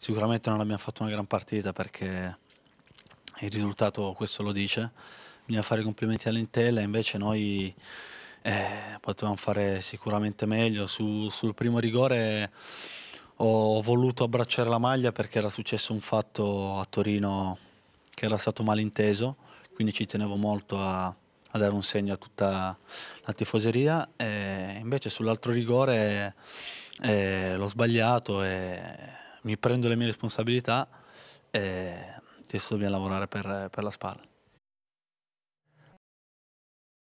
Sicuramente non abbiamo fatto una gran partita perché il risultato questo lo dice. Bisogna fare i complimenti all'Intella, invece noi eh, potevamo fare sicuramente meglio. Su, sul primo rigore ho voluto abbracciare la maglia perché era successo un fatto a Torino che era stato malinteso, quindi ci tenevo molto a, a dare un segno a tutta la tifoseria. E invece sull'altro rigore eh, l'ho sbagliato e mi prendo le mie responsabilità eh, e adesso dobbiamo lavorare per, per la spalla.